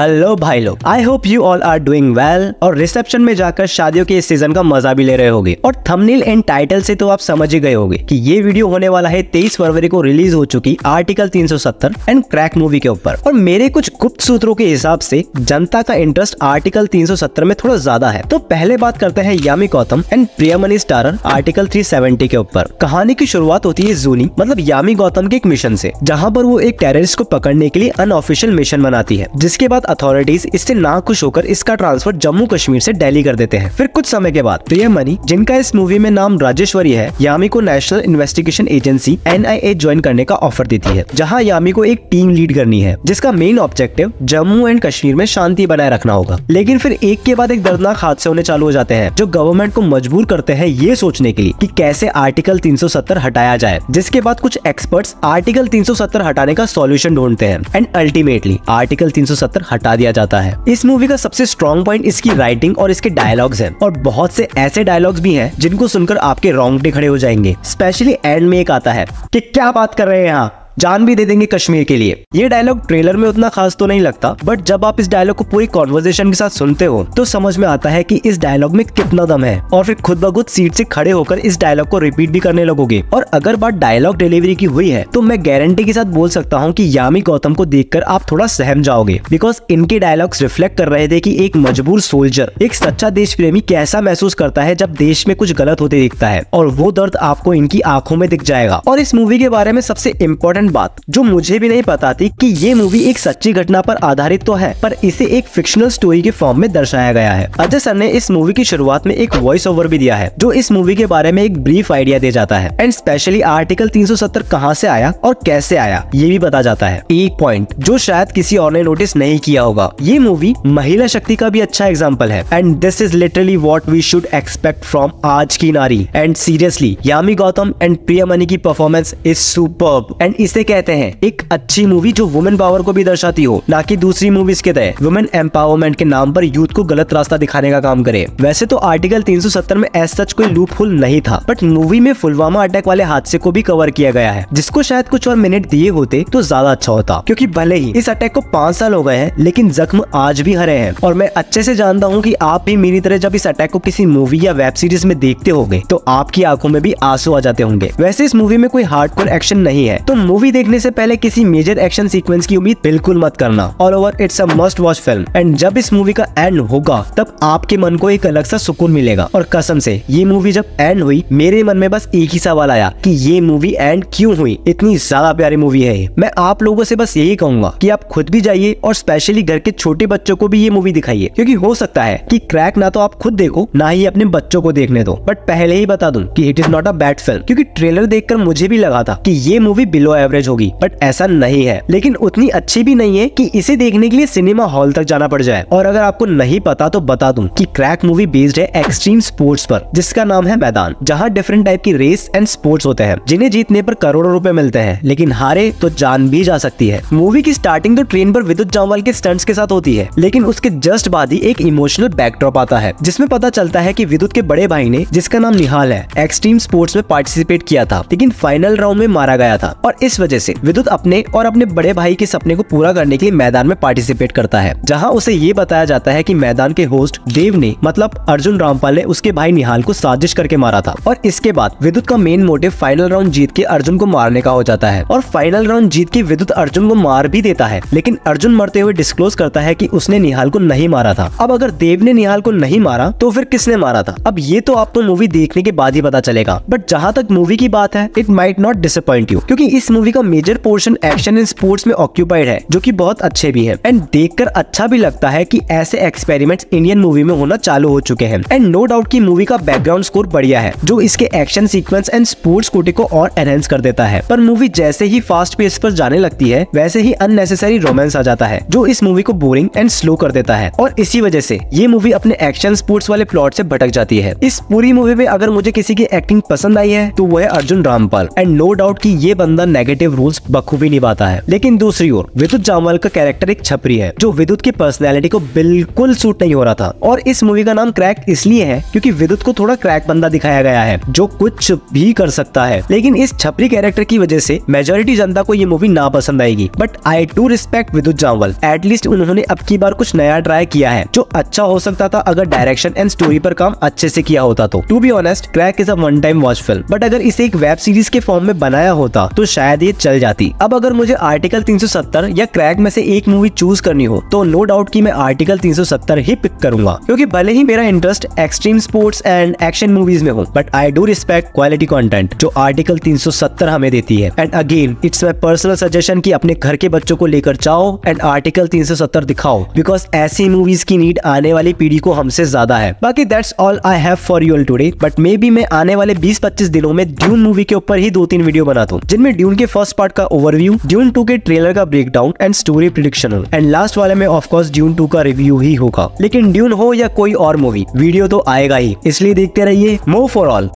hello भाई लोग I hope you all are doing well और रिसेप्शन में जाकर शादियों के इस सीजन का मजा भी ले रहे होगे और थंबनेल एंड टाइटल से तो आप समझ ही गए होगे कि ये वीडियो होने वाला है 23 फरवरी को रिलीज हो चुकी आर्टिकल 370 एंड क्रैक मूवी के ऊपर और मेरे कुछ गुप्त सूत्रों के हिसाब से जनता का इंटरेस्ट आर्टिकल तीन में थोड़ा ज्यादा है तो पहले बात करते हैं Yami Gautam and Priyamani starrer article three के ऊपर कहानी की शुरुआत होती है जूनी मतलब यामी गौतम के एक मिशन ऐसी जहाँ पर वो एक टेररिस्ट को पकड़ने के लिए अनऑफिशियल मिशन बनाती है जिसके बाद बाद अथॉरिटीज इससे ना खुश होकर इसका ट्रांसफर जम्मू कश्मीर से दिल्ली कर देते हैं फिर कुछ समय के बाद प्रिय मनी जिनका इस मूवी में नाम राजेश्वरी है यामी को नेशनल इन्वेस्टिगेशन एजेंसी एन ज्वाइन करने का ऑफर देती है जहाँ यामी को एक टीम लीड करनी है जिसका main objective Jammu and Kashmir में शांति बनाए रखना होगा लेकिन फिर एक के बाद एक दर्दनाक हादसे होने चालू हो जाते हैं जो गवर्नमेंट को मजबूर करते हैं ये सोचने के लिए कि कैसे आर्टिकल 370 हटाया जाए जिसके बाद कुछ एक्सपर्ट्स आर्टिकल 370 हटाने का सॉल्यूशन ढूंढते हैं एंड अल्टीमेटली आर्टिकल 370 हटा दिया जाता है इस मूवी का सबसे स्ट्रॉन्ग पॉइंट इसकी राइटिंग और इसके डायलॉग्स हैं और बहुत से ऐसे डायलॉग्स भी हैं जिनको सुनकर आपके रोंगटे खड़े हो जाएंगे स्पेशली एंड में एक आता है कि क्या बात कर रहे हैं यहाँ जान भी दे देंगे कश्मीर के लिए ये डायलॉग ट्रेलर में उतना खास तो नहीं लगता बट जब आप इस डायलॉग को पूरी कॉन्वर्जेशन के साथ सुनते हो तो समझ में आता है की इस डायलॉग में कितना दम है और फिर खुद ब खुद सीट से खड़े होकर इस डायलॉग को रिपीट भी करने लगोगे और अगर बात डायलॉग डिलीवरी की हुई है तो मैं गारंटी के साथ बोल सकता हूँ की यामी गौतम को देख आप थोड़ा सहम जाओगे बिकॉज इनके डायलॉग्स रिफ्लेक्ट कर रहे थे की एक मजबूर सोल्जर एक सच्चा देश प्रेमी कैसा महसूस करता है जब देश में कुछ गलत होते दिखता है और वो दर्द आपको इनकी आंखों में दिख जाएगा और इस मूवी के बारे में सबसे इम्पोर्टेंट इम्पोर्टेंट बात जो मुझे भी नहीं पता थी कि ये मूवी एक सच्ची घटना पर आधारित तो है पर इसे एक फिक्शनल स्टोरी के फॉर्म में दर्शाया गया है अजय सर ने इस मूवी की शुरुआत में एक वॉइस ओवर भी दिया है जो इस मूवी के बारे में एक ब्रीफ आइडिया दे जाता है एंड स्पेशली आर्टिकल तीन सत्तर कहाँ से आया और कैसे आया ये भी बता जाता है एक पॉइंट जो शायद किसी और ने नोटिस नहीं किया होगा ये मूवी महिला शक्ति का भी अच्छा एग्जाम्पल है and this is literally what we should expect from आज की नारी and seriously Yami Gautam and Priyamani की परफॉर्मेंस इज सुपर्ब एंड इसे कहते हैं एक अच्छी मूवी जो वुमेन पावर को भी दर्शाती हो ना की दूसरी मूवीज के तहत वुमेन एम्पावरमेंट के नाम पर यूथ को गलत रास्ता दिखाने का काम करे वैसे तो आर्टिकल 370 में एस सच कोई लूप होल नहीं था बट मूवी में फुलवामा अटैक वाले हादसे को भी कवर किया गया है जिसको शायद कुछ और मिनट दिए होते तो ज्यादा अच्छा होता क्यूँकी भले ही इस अटैक को पाँच साल हो गए हैं लेकिन जख्म आज भी हरे हैं और मैं अच्छे से जानता हूँ की आप भी मेरी तरह जब इस अटैक को किसी मूवी या वेब सीरीज में देखते हो तो आपकी आंखों में भी आंसू आ जाते होंगे वैसे इस मूवी में कोई हार्ड एक्शन नहीं है तो मूवी मूवी देखने से पहले किसी मेजर एक्शन सीक्वेंस की उम्मीद बिल्कुल मत करना all over it's a must watch film and जब इस मूवी का एंड होगा तब आपके मन को एक अलग सा सुकून मिलेगा और कसम से ये मूवी जब एंड हुई मेरे मन में बस एक ही सवाल आया कि ये मूवी एंड क्यों हुई इतनी ज्यादा प्यारी मूवी है मैं आप लोगों से बस यही कहूंगा कि आप खुद भी जाइए और स्पेशली घर के छोटे बच्चों को भी ये मूवी दिखाइए क्योंकि हो सकता है कि क्रैक ना तो आप खुद देखो ना ही अपने बच्चों को देखने दो बट पहले ही बता दूं कि it is not a bad film क्योंकि ट्रेलर देखकर मुझे भी लगा था कि ये मूवी बिलो एवरेज एवरेज होगी बट ऐसा नहीं है लेकिन उतनी अच्छी भी नहीं है की इसे देखने के लिए सिनेमा हॉल तक जाना पड़ जाए और अगर आपको नहीं पता तो बता दूं की क्रैक मूवी बेस्ड है एक्सट्रीम स्पोर्ट्स पर जिसका नाम है मैदान जहाँ डिफरेंट टाइप की रेस एंड स्पोर्ट्स होते हैं जिन्हें जीतने पर करोड़ों रूपए मिलते हैं लेकिन हारे तो जान भी जा सकती है मूवी की स्टार्टिंग तो ट्रेन पर विद्युत जामवाल के स्टंट्स के साथ होती है लेकिन उसके जस्ट बाद ही एक इमोशनल बैकड्रॉप आता है जिसमें पता चलता है कि विद्युत के बड़े भाई ने जिसका नाम निहाल है एक्सट्रीम स्पोर्ट्स में पार्टिसिपेट किया था लेकिन फाइनल राउंड में मारा गया था और इस वजह से विद्युत अपने और अपने बड़े भाई के सपने को पूरा करने के लिए मैदान में पार्टिसिपेट करता है जहाँ उसे ये बताया जाता है की मैदान के होस्ट देव ने मतलब अर्जुन रामपाल ने उसके भाई निहाल को साजिश करके मारा था और इसके बाद विद्युत का मेन मोटिव फाइनल राउंड जीत के अर्जुन को मारने का हो जाता है और फाइनल राउंड जीत के विद्युत अर्जुन को मार भी देता है लेकिन अर्जुन मरते हुए डिस्क्लोज करता है कि उसने निहाल को नहीं मारा था अब अगर देव ने निहाल को नहीं मारा तो फिर किसने मारा था अब ये तो आपको मूवी देखने के बाद ही पता चलेगा बट जहाँ तक मूवी की बात है it might not disappoint you क्योंकि इस मूवी सभी का major portion action and sports में ऑक्यूपाइड है जो की बहुत अच्छे भी है एंड देखकर अच्छा भी लगता है की ऐसे एक्सपेरिमेंट इंडियन मूवी में होना चालू हो चुके हैं एंड नो डाउट की मूवी का बैकग्राउंड स्कोर बढ़िया है जो इसके एक्शन सीक्वेंस एंड स्पोर्ट्स कोटे को और एनहेंस कर देता है पर मूवी जैसे ही फास्ट पेस पर जाने लगती है वैसे ही अननेसेसरी रोमांस आ जाता है जो इस मूवी को बोरिंग एंड स्लो कर देता है और इसी वजह से ये मूवी अपने एक्शन स्पोर्ट्स वाले प्लॉट से भटक जाती है इस पूरी मूवी में अगर मुझे किसी की एक्टिंग पसंद आई है तो वो है Arjun Rampal and no doubt की ये बंदा नेगेटिव नेगेटिव रूल्स बखूबी निभाता है लेकिन दूसरी ओर विद्युत जामवाल का कैरेक्टर एक छपरी है जो विद्युत की पर्सनैलिटी को बिल्कुल सूट नहीं हो रहा था और इस मूवी का नाम क्रैक इसलिए है क्योंकि विद्युत को थोड़ा क्रैक बंदा दिखाया गया है जो कुछ भी कर सकता है लेकिन इस छपरी कैरेक्टर की वजह से मेजोरिटी जनता को ये मूवी ना पसंद आएगी बट आई टू रिस्पेक्ट विद्युत जामवाल एटलीस्ट उन्होंने अब की बार कुछ नया ट्राई किया है जो अच्छा हो सकता था अगर डायरेक्शन एंड स्टोरी पर काम अच्छे से किया होता तो to be honest crack is a one time watch film but अगर इसे एक वेब सीरीज के फॉर्म में बनाया होता तो शायद बाद ये चल जाती अब अगर मुझे आर्टिकल 370 या क्रैक में से एक मूवी चूज करनी हो तो नो डाउट कि मैं आर्टिकल 370 ही पिक करूंगा क्योंकि भले ही मेरा interest extreme sports and action movies में हो but I do respect quality content जो आर्टिकल तीन हमें देती है and again it's my personal suggestion की अपने घर के बच्चों को लेकर जाओ एंड आर्टिकल तीन दिखाओ बिकॉज ऐसी मूवीज की नीड आने वाली पीढ़ी को हमसे ज्यादा है बाकी that's all I have for y'all today but maybe मैं आने वाले 20-25 दिनों में ड्यून मूवी के ऊपर ही दो तीन वीडियो बनाता हूँ जिनमें ड्यून के फर्स्ट पार्ट का ओवरव्यू ड्यून टू के ट्रेलर का breakdown and story prediction and last वाले में ऑफकोर्स ड्यून टू का रिव्यू ही होगा लेकिन ड्यून हो या कोई और मूवी वीडियो तो आएगा ही इसलिए देखते रहिए मो फॉर ऑल